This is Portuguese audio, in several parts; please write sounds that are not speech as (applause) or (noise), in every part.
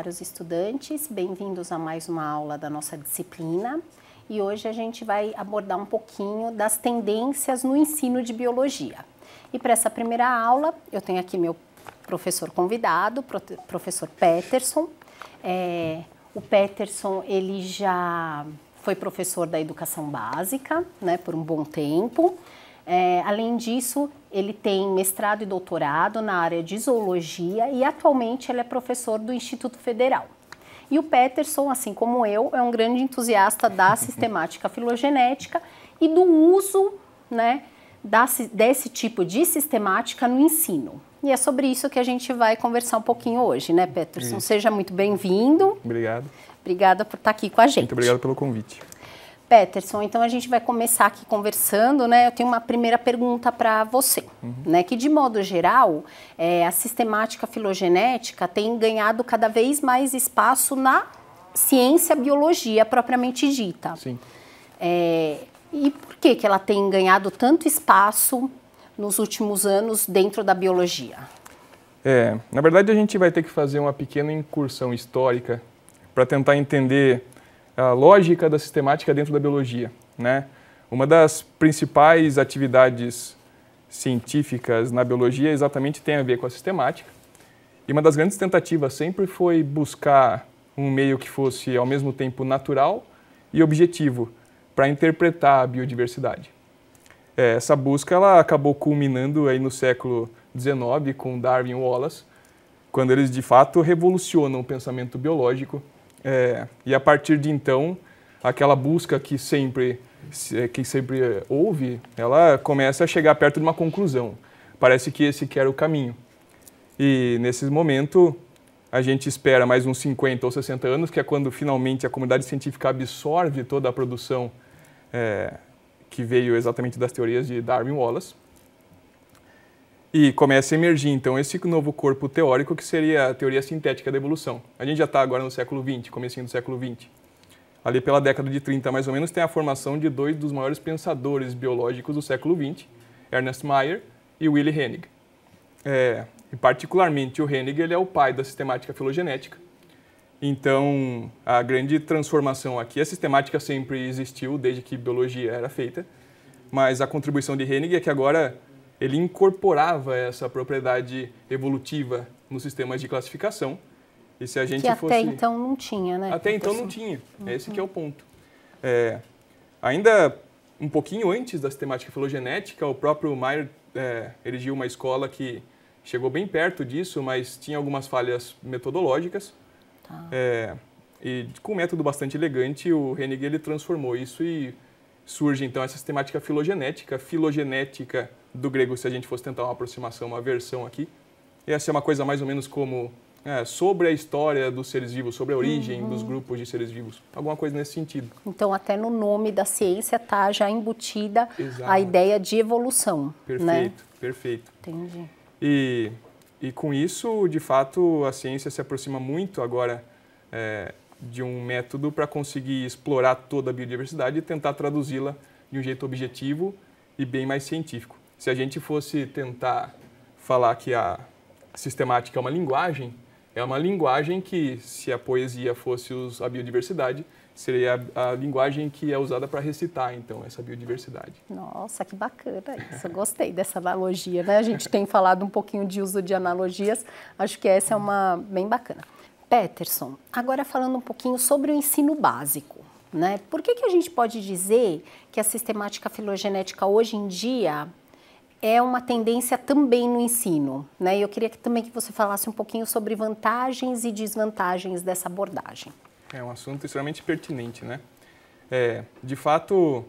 caros estudantes, bem-vindos a mais uma aula da nossa disciplina. E hoje a gente vai abordar um pouquinho das tendências no ensino de biologia. E para essa primeira aula, eu tenho aqui meu professor convidado, professor Peterson. É, o Peterson, ele já foi professor da educação básica, né, por um bom tempo. É, além disso, ele tem mestrado e doutorado na área de zoologia e atualmente ele é professor do Instituto Federal. E o Peterson, assim como eu, é um grande entusiasta da (laughs) sistemática filogenética e do uso né, da, desse tipo de sistemática no ensino. E é sobre isso que a gente vai conversar um pouquinho hoje, né, Peterson? Isso. Seja muito bem-vindo. Obrigado. Obrigada por estar aqui com a gente. Muito obrigado pelo convite. Peterson, então a gente vai começar aqui conversando, né? Eu tenho uma primeira pergunta para você, uhum. né? Que de modo geral, é, a sistemática filogenética tem ganhado cada vez mais espaço na ciência biologia propriamente dita. Sim. É, e por que que ela tem ganhado tanto espaço nos últimos anos dentro da biologia? É, na verdade a gente vai ter que fazer uma pequena incursão histórica para tentar entender a lógica da sistemática dentro da biologia. Né? Uma das principais atividades científicas na biologia exatamente tem a ver com a sistemática. E uma das grandes tentativas sempre foi buscar um meio que fosse ao mesmo tempo natural e objetivo para interpretar a biodiversidade. É, essa busca ela acabou culminando aí no século XIX com Darwin e Wallace, quando eles de fato revolucionam o pensamento biológico é, e a partir de então, aquela busca que sempre, eh, que sempre houve, ela começa a chegar perto de uma conclusão. Parece que esse que era o caminho. E nesse momento, a gente espera mais uns 50 ou 60 anos, que é quando finalmente a comunidade científica absorve toda a produção é, que veio exatamente das teorias de Darwin Wallace. E começa a emergir, então, esse novo corpo teórico que seria a teoria sintética da evolução. A gente já está agora no século XX, comecinho do século XX. Ali pela década de 30, mais ou menos, tem a formação de dois dos maiores pensadores biológicos do século XX, Ernest Mayr e Willy Hennig. É, e particularmente o Hennig, ele é o pai da sistemática filogenética. Então, a grande transformação aqui, a sistemática sempre existiu desde que biologia era feita, mas a contribuição de Hennig é que agora ele incorporava essa propriedade evolutiva nos sistemas de classificação. E se a gente que até então não tinha, né? Até então não tinha. Uhum. Esse que é o ponto. É, ainda um pouquinho antes da sistemática filogenética, o próprio Mayer é, erigiu uma escola que chegou bem perto disso, mas tinha algumas falhas metodológicas. Tá. É, e com um método bastante elegante, o Hennig ele transformou isso e surge então essa sistemática filogenética. Filogenética do grego, se a gente fosse tentar uma aproximação, uma versão aqui, ia ser uma coisa mais ou menos como é, sobre a história dos seres vivos, sobre a origem uhum. dos grupos de seres vivos, alguma coisa nesse sentido. Então, até no nome da ciência está já embutida Exato. a ideia de evolução. Né? Perfeito, né? perfeito. Entendi. E, e com isso, de fato, a ciência se aproxima muito agora. É, de um método para conseguir explorar toda a biodiversidade e tentar traduzi-la de um jeito objetivo e bem mais científico. Se a gente fosse tentar falar que a sistemática é uma linguagem, é uma linguagem que, se a poesia fosse a biodiversidade, seria a, linguagem que é usada para recitar, então, essa biodiversidade. Nossa, que bacana isso. Gostei dessa analogia, né? A gente tem falado um pouquinho de uso de analogias. Acho que essa é uma bem bacana. Peterson, agora falando um pouquinho sobre o ensino básico. Né? Por que, que a gente pode dizer que a sistemática filogenética hoje em dia é uma tendência também no ensino, né? Eu queria que, também que você falasse um pouquinho sobre vantagens e desvantagens dessa abordagem. É um assunto extremamente pertinente, né? É, de fato,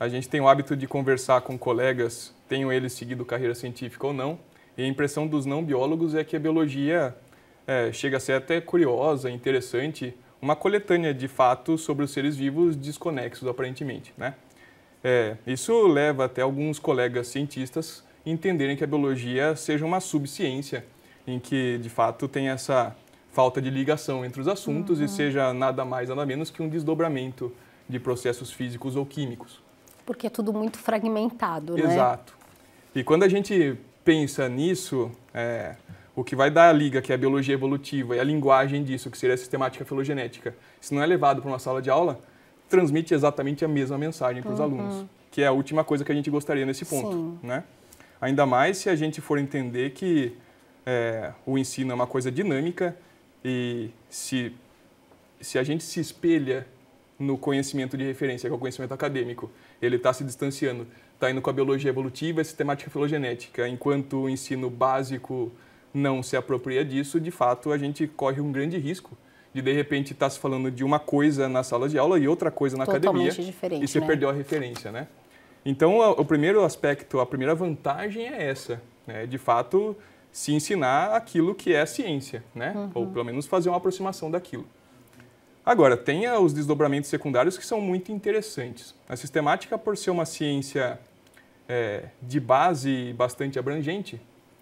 a gente tem o hábito de conversar com colegas, tenham eles seguido carreira científica ou não, e a impressão dos não biólogos é que a biologia é, chega a ser até curiosa, interessante, uma coletânea de fatos sobre os seres vivos desconexos, aparentemente. Né? É, isso leva até alguns colegas cientistas entenderem que a biologia seja uma subciência, em que, de fato, tem essa falta de ligação entre os assuntos uhum. e seja nada mais, nada menos que um desdobramento de processos físicos ou químicos. Porque é tudo muito fragmentado, Exato. né? Exato. E quando a gente pensa nisso, é, o que vai dar a liga, que é a biologia evolutiva, e a linguagem disso, que seria a sistemática filogenética, se não é levado para uma sala de aula, transmite exatamente a mesma mensagem para os uhum. alunos, que é a última coisa que a gente gostaria nesse ponto. Né? Ainda mais se a gente for entender que é, o ensino é uma coisa dinâmica e se, se a gente se espelha no conhecimento de referência, que é o conhecimento acadêmico, ele está se distanciando, está indo com a biologia evolutiva e sistemática filogenética, enquanto o ensino básico não se apropria disso, de fato a gente corre um grande risco de de repente estar tá se falando de uma coisa na sala de aula e outra coisa na Totalmente academia diferente, e você né? perdeu a referência, né? Então o primeiro aspecto, a primeira vantagem é essa, né? De fato se ensinar aquilo que é ciência, né? Uhum. Ou pelo menos fazer uma aproximação daquilo. Agora, tem os desdobramentos secundários que são muito interessantes. A sistemática, por ser uma ciência é, de base bastante abrangente,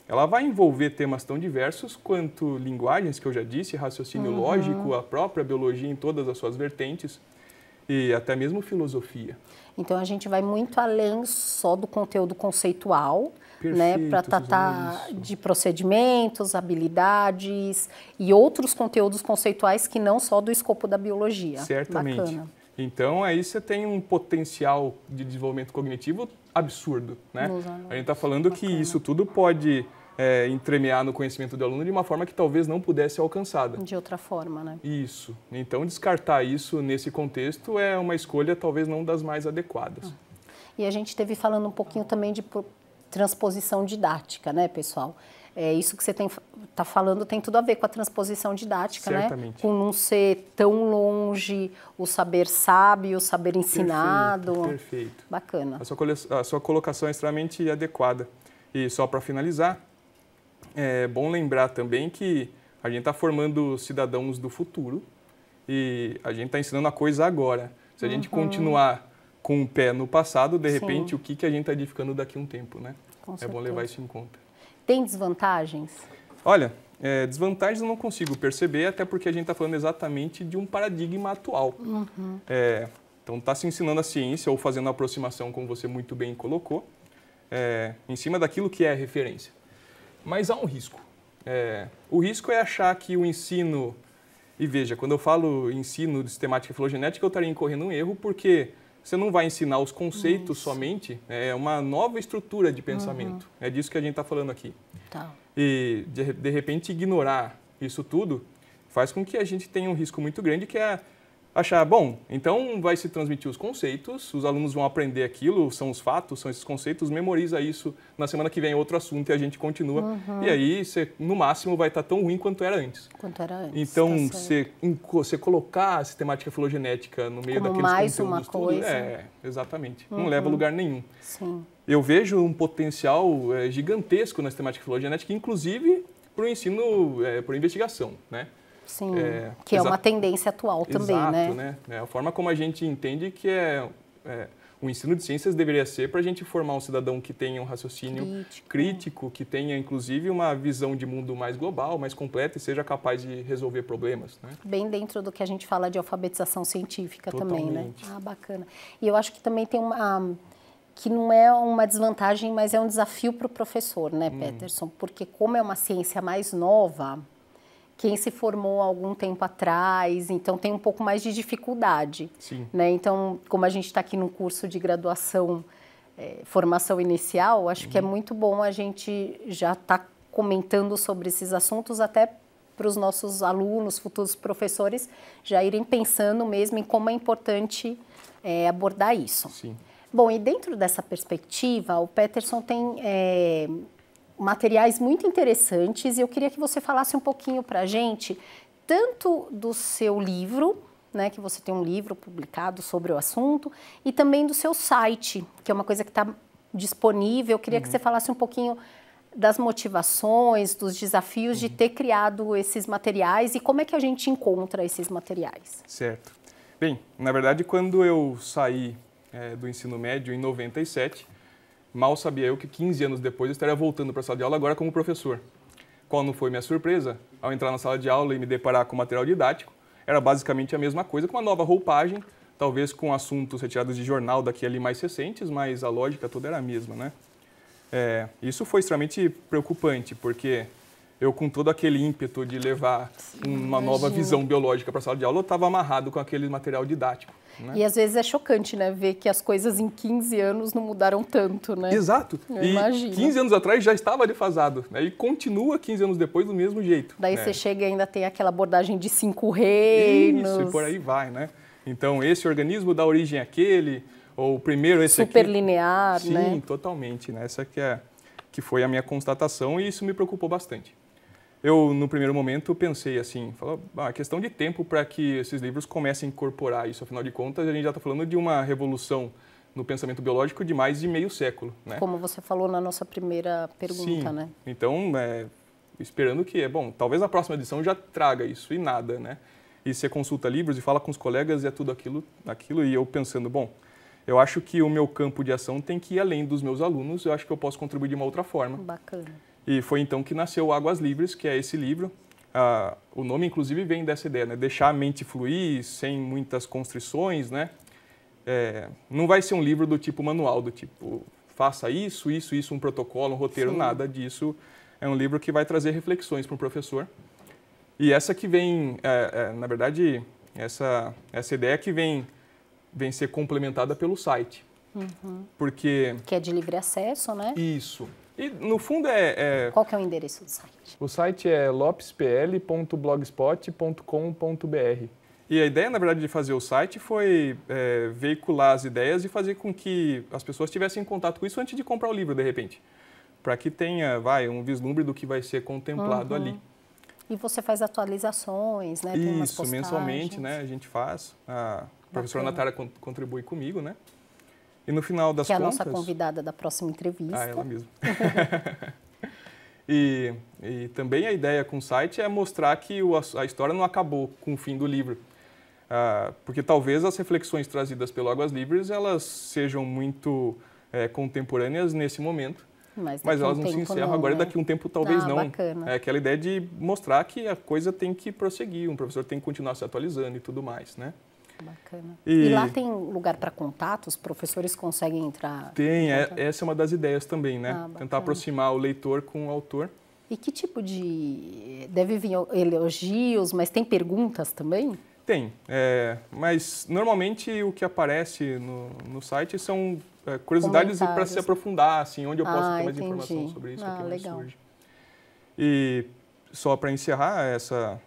ela vai envolver temas tão diversos quanto linguagens, que eu já disse, raciocínio uhum. lógico, a própria biologia em todas as suas vertentes e até mesmo filosofia. Então a gente vai muito além só do conteúdo conceitual, né, Perfeito, né, para tratar de procedimentos, habilidades e outros conteúdos conceituais que não só do escopo da biologia. Certamente. Bacana. Então, aí você tem um potencial de desenvolvimento cognitivo absurdo, né? A gente está falando Bacana. que isso tudo pode é, entremear no conhecimento do aluno de uma forma que talvez não pudesse ser alcançada. De outra forma, né? Isso. Então, descartar isso nesse contexto é uma escolha talvez não das mais adequadas. Ah. E a gente teve falando um pouquinho também de transposição didática, né, pessoal? É, isso que você está falando tem tudo a ver com a transposição didática, né? Certamente. né? Com não ser tão longe, o saber sábio, o saber ensinado. Perfeito. perfeito. Bacana. A sua, a sua, colocação é extremamente adequada. E só para finalizar, é bom lembrar também que a gente está formando cidadãos do futuro e a gente está ensinando a coisa agora. Se a gente uhum. continuar com o pé no passado, de repente, Sim. o que, que a gente está edificando daqui a um tempo, né? é bom levar isso em conta. Tem desvantagens? Olha, é, desvantagens eu não consigo perceber, até porque a gente está falando exatamente de um paradigma atual. Uhum. É, então, está se ensinando a ciência ou fazendo a aproximação, como você muito bem colocou, é, em cima daquilo que é referência. Mas há um risco. É, o risco é achar que o ensino. E veja, quando eu falo ensino de sistemática filogenética, eu estaria incorrendo um erro, porque você não vai ensinar os conceitos Isso. somente, né, é uma nova estrutura de uhum. pensamento. Uhum. É disso que a gente está falando aqui. Tá. E, de, de repente, ignorar isso tudo faz com que a gente tenha um risco muito grande que é achar, bom, então vai se transmitir os conceitos, os alunos vão aprender aquilo, são os fatos, são esses conceitos, memoriza isso, na semana que vem é outro assunto e a gente continua. Uhum. E aí, você, no máximo, vai estar tá tão ruim quanto era antes. Quanto era antes. Então, tá você, você colocar a sistemática filogenética no meio Como daqueles mais uma coisa. Tudo, é, exatamente. Uhum. Não leva a lugar nenhum. Sim. Eu vejo um potencial é, gigantesco na sistemática filogenética, inclusive para o ensino, é, para investigação, né? Sim, é, que é uma tendência atual também, exato, né? né? É, a forma como a gente entende que é, é o ensino de ciências deveria ser para a gente formar um cidadão que tenha um raciocínio crítico. crítico. que tenha inclusive uma visão de mundo mais global, mais completa e seja capaz de resolver problemas. Né? Bem dentro do que a gente fala de alfabetização científica Totalmente. também, né? Ah, bacana. E eu acho que também tem uma que não é uma desvantagem, mas é um desafio para o professor, né, hum. Peterson? Porque como é uma ciência mais nova, quem se formou algum tempo atrás, então tem um pouco mais de dificuldade. Sim. Né? Então, como a gente está aqui no curso de graduação, é, formação inicial, acho uhum. que é uhum. muito bom a gente já estar tá comentando sobre esses assuntos até para os nossos alunos, futuros professores, já irem pensando mesmo em como é importante é, abordar isso. Sim. Bom, e dentro dessa perspectiva, o Peterson tem é, materiais muito interessantes e eu queria que você falasse um pouquinho para a gente, tanto do seu livro, né, que você tem um livro publicado sobre o assunto, e também do seu site, que é uma coisa que está disponível. Eu queria uhum. que você falasse um pouquinho das motivações, dos desafios uhum. de ter criado esses materiais e como é que a gente encontra esses materiais. Certo. Bem, na verdade, quando eu saí é, do ensino médio em 97, Mal sabia eu que 15 anos depois eu estaria voltando para a sala de aula agora como professor. Qual não foi minha surpresa ao entrar na sala de aula e me deparar com material didático? Era basicamente a mesma coisa, com uma nova roupagem, talvez com assuntos retirados de jornal daqui ali mais recentes, mas a lógica toda era a mesma, né? É, isso foi extremamente preocupante, porque eu, com todo aquele ímpeto de levar Sim, uma imagina. nova visão biológica para a sala de aula, eu estava amarrado com aquele material didático. Né? E às vezes é chocante, né? Ver que as coisas em 15 anos não mudaram tanto, né? Exato. Eu e imagino. 15 anos atrás já estava defasado, né? E continua 15 anos depois do mesmo jeito. Daí né? você chega e ainda tem aquela abordagem de cinco reinos. Isso, e por aí vai, né? Então, esse organismo dá origem àquele, ou primeiro esse Super aqui. linear, Sim, né? Sim, totalmente, né? Essa que, é, que foi a minha constatação e isso me preocupou bastante. Eu, no primeiro momento, pensei assim, falou, ah, questão de tempo para que esses livros comecem a incorporar isso. Afinal de contas, a gente já está falando de uma revolução no pensamento biológico de mais de meio século. Né? Como você falou na nossa primeira pergunta, Sim. né? Então, é, esperando que, é bom, talvez a próxima edição já traga isso e nada, né? E você consulta livros e fala com os colegas e é tudo aquilo, aquilo e eu pensando, bom, eu acho que o meu campo de ação tem que ir além dos meus alunos, eu acho que eu posso contribuir de uma outra forma. Bacana. E foi então que nasceu Águas Livres, que é esse livro. Ah, o nome, inclusive, vem dessa ideia, né? Deixar a mente fluir sem muitas constrições, né? É, não vai ser um livro do tipo manual, do tipo faça isso, isso, isso, um protocolo, um roteiro, Sim. nada disso. É um livro que vai trazer reflexões para o professor. E essa que vem, é, é, na verdade, essa, essa ideia que vem, vem ser complementada pelo site. Uhum. Porque... Que é de livre acesso, né? Isso. E no fundo é, é, Qual que é o endereço do site? O site é lopespl.blogspot.com.br. E a ideia, na verdade, de fazer o site foi é, veicular as ideias e fazer com que as pessoas tivessem contato com isso antes de comprar o livro, de repente. Para que tenha, vai, um vislumbre do que vai ser contemplado uhum. ali. E você faz atualizações, né? Tem isso, mensalmente, né? A gente faz. A Bacana. professora Natália contribui comigo, né? E no final das contas... Que é a nossa convidada da próxima ah, entrevista. Ah, ela mesma. (laughs) e, e, também a ideia com o site é mostrar que o, a história não acabou com o fim do livro. Ah, porque talvez as reflexões trazidas pelo Águas Livres, elas sejam muito é, contemporâneas nesse momento. Mas, mas elas um não se encerram não, agora né? daqui um tempo talvez ah, não. Bacana. É aquela ideia de mostrar que a coisa tem que prosseguir, um professor tem que continuar se atualizando e tudo mais, né? Bacana. E, e lá tem lugar para contato? Os professores conseguem entrar? Tem, é, essa é uma das ideias também, né? Ah, Tentar aproximar o leitor com o autor. E que tipo de. Deve vir elogios, mas tem perguntas também? Tem, é, mas normalmente o que aparece no, no site são é, curiosidades para se aprofundar, assim, onde eu posso ah, ter mais entendi. informação sobre isso. Ah, é legal. Surge. E só para encerrar essa,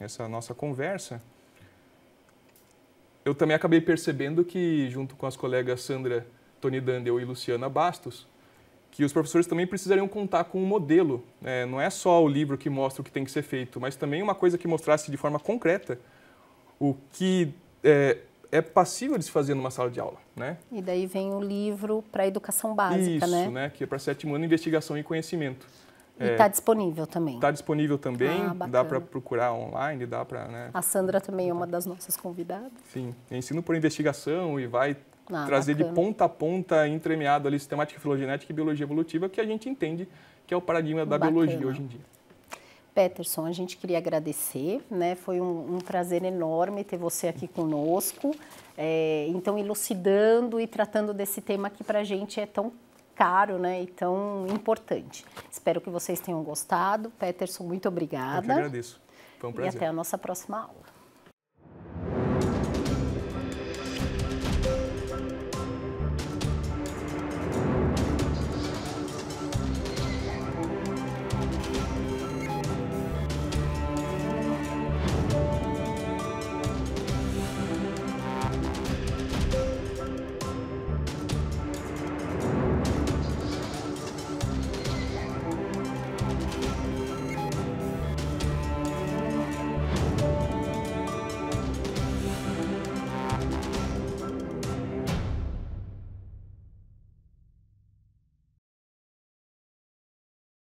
essa nossa conversa, eu também acabei percebendo que, junto com as colegas Sandra Tony Dandel e Luciana Bastos, que os professores também precisariam contar com um modelo. Né? não é só o livro que mostra o que tem que ser feito, mas também uma coisa que mostrasse de forma concreta o que é, é passível de se fazer numa sala de aula. Né? E daí vem o livro para a educação básica, Isso, né? né? Que é para sétimo ano, investigação e conhecimento. E está é, tá disponível também. Está disponível também, ah, dá para procurar online, dá para... Né, a Sandra também é uma das nossas convidadas. Sim, ensino por investigação e vai ah, trazer bacana. de ponta a ponta, entremeado ali, sistemática filogenética e biologia evolutiva, que a gente entende que é o paradigma da bacana. biologia hoje em dia. Peterson, a gente queria agradecer, né? Foi um, um prazer enorme ter você aqui conosco, é, então elucidando e tratando desse tema que para a gente é tão caro né, e tão importante. Espero que vocês tenham gostado. Peterson, muito obrigada. Eu que agradeço. Foi um prazer. E até a nossa próxima aula.